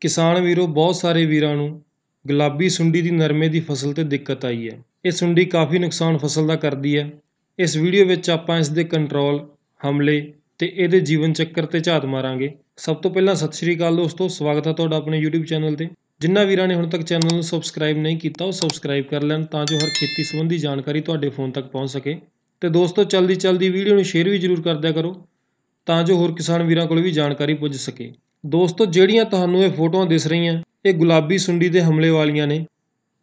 ਕਿਸਾਨ ਵੀਰੋ ਬਹੁਤ ਸਾਰੇ ਵੀਰਾਂ ਨੂੰ ਗੁਲਾਬੀ ਸੁੰਡੀ ਦੀ ਨਰਮੇ ਦੀ ਫ਼ਸਲ 'ਤੇ ਦਿੱਕਤ ਆਈ ਹੈ ਇਹ ਸੁੰਡੀ ਕਾਫ਼ੀ ਨੁਕਸਾਨ ਫ਼ਸਲ ਦਾ ਕਰਦੀ ਹੈ ਇਸ ਵੀਡੀਓ ਵਿੱਚ ਆਪਾਂ ਇਸ ਦੇ ਕੰਟਰੋਲ ਹਮਲੇ ਤੇ ਇਹਦੇ ਜੀਵਨ ਚੱਕਰ 'ਤੇ ਝਾਤ ਮਾਰਾਂਗੇ ਸਭ ਤੋਂ ਪਹਿਲਾਂ ਸਤਿ ਸ਼੍ਰੀ ਅਕਾਲ ਦੋਸਤੋ ਸਵਾਗਤ ਹੈ ਤੁਹਾਡਾ ਆਪਣੇ YouTube ਚੈਨਲ ਤੇ ਜਿਨ੍ਹਾਂ ਵੀਰਾਂ ਨੇ ਹੁਣ ਤੱਕ ਚੈਨਲ ਨੂੰ ਸਬਸਕ੍ਰਾਈਬ ਨਹੀਂ ਕੀਤਾ ਉਹ ਸਬਸਕ੍ਰਾਈਬ ਕਰ ਲੈਣ ਤਾਂ ਜੋ ਹਰ ਖੇਤੀ ਸੰਬੰਧੀ ਜਾਣਕਾਰੀ ਤੁਹਾਡੇ ਫੋਨ ਤੱਕ ਪਹੁੰਚ ਸਕੇ ਤੇ ਦੋਸਤੋ ਚਲਦੀ ਚਲਦੀ ਵੀਡੀਓ ਨੂੰ ਸ਼ੇਅਰ ਵੀ ਜ਼ਰੂਰ ਕਰਦਿਆ ਕਰੋ ਤਾਂ ਜੋ ਹੋਰ ਕਿਸਾਨ ਵੀਰਾਂ ਕੋਲ ਵੀ ਜਾਣਕਾਰੀ ਪੁੱਜ ਸਕੇ ਦੋਸਤੋ ਜਿਹੜੀਆਂ ਤੁਹਾਨੂੰ ਇਹ ਫੋਟੋਆਂ ਦਿਸ ਰਹੀਆਂ ਇਹ ਗੁਲਾਬੀ ਸੁੰਡੀ ਦੇ ਹਮਲੇ ਵਾਲੀਆਂ ਨੇ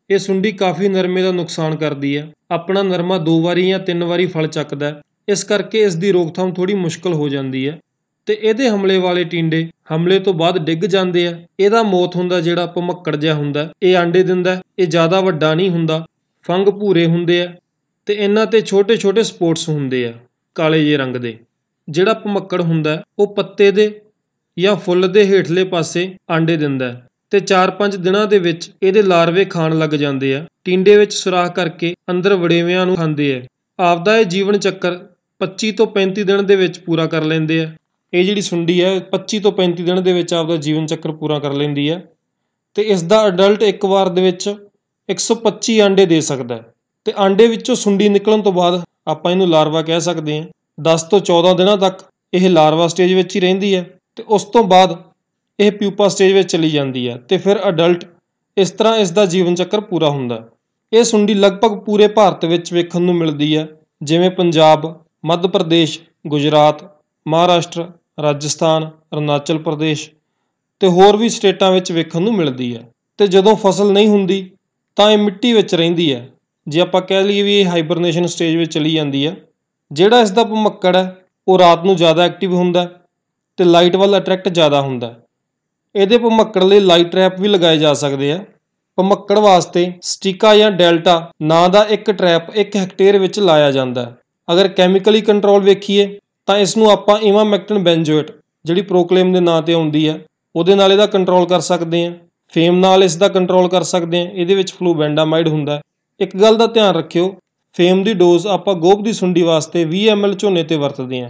ਇਹ ਸੁੰਡੀ ਕਾਫੀ ਨਰਮੇ ਦਾ ਨੁਕਸਾਨ ਕਰਦੀ ਹੈ ਆਪਣਾ ਨਰਮਾ ਦੋ ਵਾਰੀ ਜਾਂ ਤਿੰਨ ਵਾਰੀ ਫਲ ਚੱਕਦਾ ਹੈ ਇਸ ਕਰਕੇ ਇਸ ਦੀ ਰੋਕਥਾਮ ਥੋੜੀ ਮੁਸ਼ਕਲ ਹੋ ਜਾਂਦੀ ਹੈ ਤੇ ਇਹਦੇ ਹਮਲੇ ਵਾਲੇ ਟਿੰਡੇ ਹਮਲੇ ਤੋਂ ਬਾਅਦ ਡਿੱਗ ਜਾਂਦੇ ਆ ਇਹਦਾ ਮੌਤ ਹੁੰਦਾ ਜਿਹੜਾ ਭਮੱਕੜ ਜਿਹਾ ਹੁੰਦਾ ਇਹ ਆਂਡੇ ਦਿੰਦਾ ਇਹ ਜ਼ਿਆਦਾ ਵੱਡਾ ਨਹੀਂ ਹੁੰਦਾ ਫੰਗ ਭੂਰੇ ਹੁੰਦੇ ਆ ਤੇ ਇਹਨਾਂ ਤੇ ਛੋਟੇ-ਛੋਟੇ ਸਪੋਰਟਸ ਹੁੰਦੇ ਆ ਕਾਲੇ ਜੇ ਰੰਗ ਦੇ ਜਿਹੜਾ ਪਮੱਕੜ ਹੁੰਦਾ ਉਹ ਪੱਤੇ ਦੇ ਜਾਂ ਫੁੱਲ ਦੇ ਹੇਠਲੇ ਪਾਸੇ ਆਂਡੇ ਦਿੰਦਾ ਹੈ ਤੇ 4-5 ਦਿਨਾਂ ਦੇ ਵਿੱਚ ਇਹਦੇ ਲਾਰਵੇ ਖਾਣ ਲੱਗ ਜਾਂਦੇ ਆ ਟਿੰਡੇ ਵਿੱਚ ਸੁਰਾਖ ਕਰਕੇ ਅੰਦਰ ਵੜੇਵਿਆਂ ਨੂੰ ਖਾਂਦੇ ਆ ਆਪਦਾ ਇਹ ਜੀਵਨ ਚੱਕਰ 25 ਤੋਂ 35 ਦਿਨ ਦੇ ਵਿੱਚ ਪੂਰਾ ਕਰ ਲੈਂਦੇ ਆ ਇਹ ਜਿਹੜੀ ਸੁੰਡੀ ਹੈ 25 ਤੋਂ 35 ਦਿਨ ਦੇ ਵਿੱਚ ਆਪਦਾ ਜੀਵਨ ਚੱਕਰ ਪੂਰਾ ਕਰ ਲੈਂਦੀ ਆ ਤੇ ਇਸ ਦਾ ਅਡਲਟ ਇੱਕ ਵਾਰ ਦੇ ਵਿੱਚ 125 ਆਂਡੇ ਦੇ ਸਕਦਾ ਤੇ ਆਂਡੇ ਵਿੱਚੋਂ ਸੁੰਡੀ ਨਿਕਲਣ ਤੋਂ ਬਾਅਦ ਆਪਾਂ ਇਹਨੂੰ ਲਾਰਵਾ ਕਹਿ ਸਕਦੇ ਹਾਂ 10 ਤੋਂ 14 ਦਿਨਾਂ ਤੱਕ ਇਹ ਲਾਰਵਾ ਸਟੇਜ ਵਿੱਚ ਹੀ ਰਹਿੰਦੀ ਹੈ ਤੇ ਉਸ ਤੋਂ ਬਾਅਦ ਇਹ ਪਿਊਪਾ ਸਟੇਜ ਵਿੱਚ ਚਲੀ ਜਾਂਦੀ ਹੈ ਤੇ ਫਿਰ ਅਡਲਟ ਇਸ ਤਰ੍ਹਾਂ ਇਸ ਦਾ ਜੀਵਨ ਚੱਕਰ ਪੂਰਾ ਹੁੰਦਾ ਇਹ ਸੁੰਡੀ ਲਗਭਗ ਪੂਰੇ ਭਾਰਤ ਵਿੱਚ ਵੇਖਣ ਨੂੰ ਮਿਲਦੀ ਹੈ ਜਿਵੇਂ ਪੰਜਾਬ ਮੱਧ ਪ੍ਰਦੇਸ਼ ਗੁਜਰਾਤ ਮਹਾਰਾਸ਼ਟਰ ਰਾਜਸਥਾਨ ਅਰੁਣਾਚਲ ਪ੍ਰਦੇਸ਼ ਤੇ ਹੋਰ ਵੀ ਸਟੇਟਾਂ ਵਿੱਚ ਵੇਖਣ ਨੂੰ ਮਿਲਦੀ ਹੈ ਤੇ ਜਦੋਂ ਫਸਲ ਨਹੀਂ ਹੁੰਦੀ ਤਾਂ ਇਹ ਮਿੱਟੀ ਵਿੱਚ ਰਹਿੰਦੀ ਹੈ ਜੇ ਆਪਾਂ ਕਹਿ ਲਈਏ ਵੀ ਇਹ ਹਾਈਬਰਨੇਸ਼ਨ ਸਟੇਜ ਵਿੱਚ ਚਲੀ ਜਾਂਦੀ ਹੈ ਜਿਹੜਾ ਇਸ ਦਾ ਭਮੱਕੜ ਹੈ ਉਹ ਰਾਤ ਨੂੰ ਜ਼ਿਆਦਾ ਐਕਟਿਵ ਹੁੰਦਾ ਹੈ ਤੇ ਲਾਈਟ ਵੱਲ ਅਟਰੈਕਟ ਜ਼ਿਆਦਾ ਹੁੰਦਾ ਹੈ ਇਹਦੇ ਭਮੱਕੜ ਲਈ ਲਾਈਟ ਟ੍ਰੈਪ ਵੀ ਲਗਾਏ ਜਾ ਸਕਦੇ ਆ ਭਮੱਕੜ ਵਾਸਤੇ ਸਟਿਕਾ ਜਾਂ ਡੈਲਟਾ ਨਾਂ ਦਾ ਇੱਕ ਟ੍ਰੈਪ 1 ਹੈਕਟੇਅਰ ਵਿੱਚ ਲਾਇਆ ਜਾਂਦਾ ਅਗਰ ਕੈਮੀਕਲੀ ਕੰਟਰੋਲ ਵੇਖੀਏ ਤਾਂ ਇਸ ਨੂੰ ਆਪਾਂ ਮੈਕਟਨ ਬੈਂਜੋਏਟ ਜਿਹੜੀ ਪ੍ਰੋਕਲੇਮ ਦੇ ਨਾਂ ਤੇ ਆਉਂਦੀ ਹੈ ਉਹਦੇ ਨਾਲ ਇਹਦਾ ਕੰਟਰੋਲ ਕਰ ਸਕਦੇ ਆ ਫੇਮ ਨਾਲ ਇਸ ਦਾ ਕੰਟਰੋਲ ਕਰ ਸਕਦੇ ਆ ਇਹਦੇ ਵਿੱਚ ਫਲੂਬੈਂਡਾਮਾਈਡ ਹੁੰਦਾ ਇੱਕ ਗੱਲ ਦਾ ਧਿਆਨ ਰੱਖਿਓ ਫੇਮ ਦੀ ਡੋਜ਼ ਆਪਾਂ ਗੋਭ ਦੀ ਸੁੰਡੀ ਵਾਸਤੇ 20 ml ਝੋਨੇ ਤੇ ਵਰਤਦੇ ਆ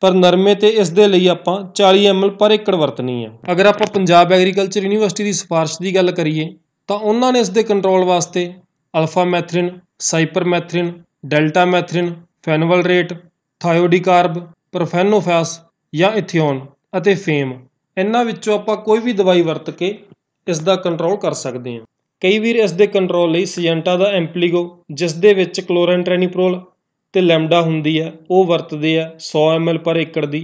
ਪਰ ਨਰਮੇ ਤੇ ਇਸ ਦੇ ਲਈ ਆਪਾਂ 40 ਐਮਐਲ ਪਰ ਏਕੜ ਵਰਤਣੀ ਆ ਅਗਰ ਆਪਾਂ ਪੰਜਾਬ ਐਗਰੀਕਲਚਰ ਯੂਨੀਵਰਸਿਟੀ ਦੀ ਸਿਫਾਰਿਸ਼ ਦੀ ਗੱਲ ਕਰੀਏ ਤਾਂ ਉਹਨਾਂ ਨੇ ਇਸ ਦੇ ਕੰਟਰੋਲ ਵਾਸਤੇ alphamethrin cypermethrin deltamethrin fenvalerate thiodicarb profenofos ਜਾਂ ਇਥਿਓਨ ਅਤੇ ਫੇਮ ਇਹਨਾਂ ਵਿੱਚੋਂ ਆਪਾਂ ਕੋਈ ਵੀ ਦਵਾਈ ਵਰਤ ਕੇ ਇਸ ਦਾ ਕੰਟਰੋਲ ਕਰ ਸਕਦੇ ਹਾਂ ਕਈ ਵੀਰ ਇਸ ਦੇ ਕੰਟਰੋਲ ਲਈ ਸਿਜੈਂਟਾ ਦਾ ਐਂਪਲੀਗੋ ਜਿਸ ਦੇ ਵਿੱਚ ਕਲੋਰੈਂਟ੍ਰੈਨੀਪ੍ਰੋਲ ਤੇ ਲੈਂਬਡਾ ਹੁੰਦੀ ਹੈ ਉਹ ਵਰਤਦੇ ਆ 100 ml ਪਰ ਏਕੜ ਦੀ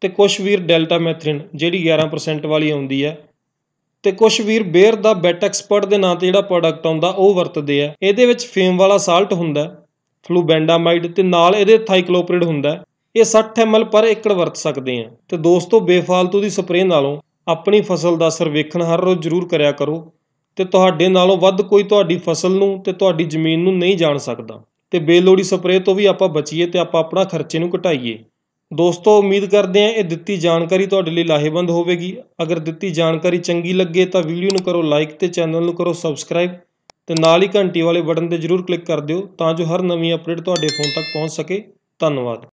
ਤੇ ਕੁਝ ਵੀਰ ਡੈਲਟਾ ਮੈਥ੍ਰਿਨ ਜਿਹੜੀ 11% ਵਾਲੀ ਆਉਂਦੀ ਹੈ ਤੇ ਕੁਝ ਵੀਰ ਬੇਅਰ ਦਾ ਬੈਟ ਐਕਸਪਰਟ ਦੇ ਨਾਂ ਤੇ ਜਿਹੜਾ ਪ੍ਰੋਡਕਟ ਆਉਂਦਾ ਉਹ ਵਰਤਦੇ ਆ ਇਹਦੇ ਵਿੱਚ ਫੇਮ ਵਾਲਾ ਸਾਲਟ ਹੁੰਦਾ ਫਲੂਬੈਂਡਾਮਾਈਡ ਤੇ ਨਾਲ ਇਹਦੇ ਥਾਈਕਲੋਪ੍ਰਿਡ ਹੁੰਦਾ ਇਹ 60 ml ਪਰ ਏਕੜ ਵਰਤ ਸਕਦੇ ਆ ਤੇ ਦੋਸਤੋ ਬੇਫਾਲਤੂ ਦੀ ਸਪਰੇਅ ਨਾਲੋਂ ਆਪਣੀ ਫਸਲ ਦਾ ਸਰਵੇਖਣ ਹਰ ਰੋਜ਼ ਜ਼ਰੂਰ ਕਰਿਆ ਕਰੋ ਤੇ ਤੁਹਾਡੇ ਨਾਲੋਂ ਵੱਧ ਕੋਈ ਤੁਹਾਡੀ ਫਸਲ ਨੂੰ ਤੇ ਤੁਹਾਡੀ ਜ਼ਮੀਨ ਨੂੰ ਨਹੀਂ ਜਾਣ ਸਕਦਾ ਤੇ ਬੇਲੋੜੀ ਸਪਰੇਅ ਤੋਂ ਵੀ ਆਪਾਂ ਬਚੀਏ ਤੇ ਆਪਾਂ ਆਪਣਾ ਖਰਚੇ ਨੂੰ ਘਟਾਈਏ ਦੋਸਤੋ ਉਮੀਦ ਕਰਦੇ ਹਾਂ ਇਹ ਦਿੱਤੀ ਜਾਣਕਾਰੀ ਤੁਹਾਡੇ ਲਈ ਲਾਹੇਵੰਦ ਹੋਵੇਗੀ ਅਗਰ ਦਿੱਤੀ ਜਾਣਕਾਰੀ ਚੰਗੀ ਲੱਗੇ ਤਾਂ ਵੀਡੀਓ ਨੂੰ ਕਰੋ ਲਾਈਕ ਤੇ ਚੈਨਲ ਨੂੰ ਕਰੋ ਸਬਸਕ੍ਰਾਈਬ ਤੇ ਨਾਲ ਹੀ ਘੰਟੀ ਵਾਲੇ ਬਟਨ ਤੇ ਜ਼ਰੂਰ ਕਲਿੱਕ ਕਰ ਦਿਓ ਤਾਂ ਜੋ ਹਰ ਨਵੀਂ ਅਪਡੇਟ ਤੁਹਾਡੇ ਫੋਨ ਤੱਕ ਪਹੁੰਚ ਸਕੇ ਧੰਨਵਾਦ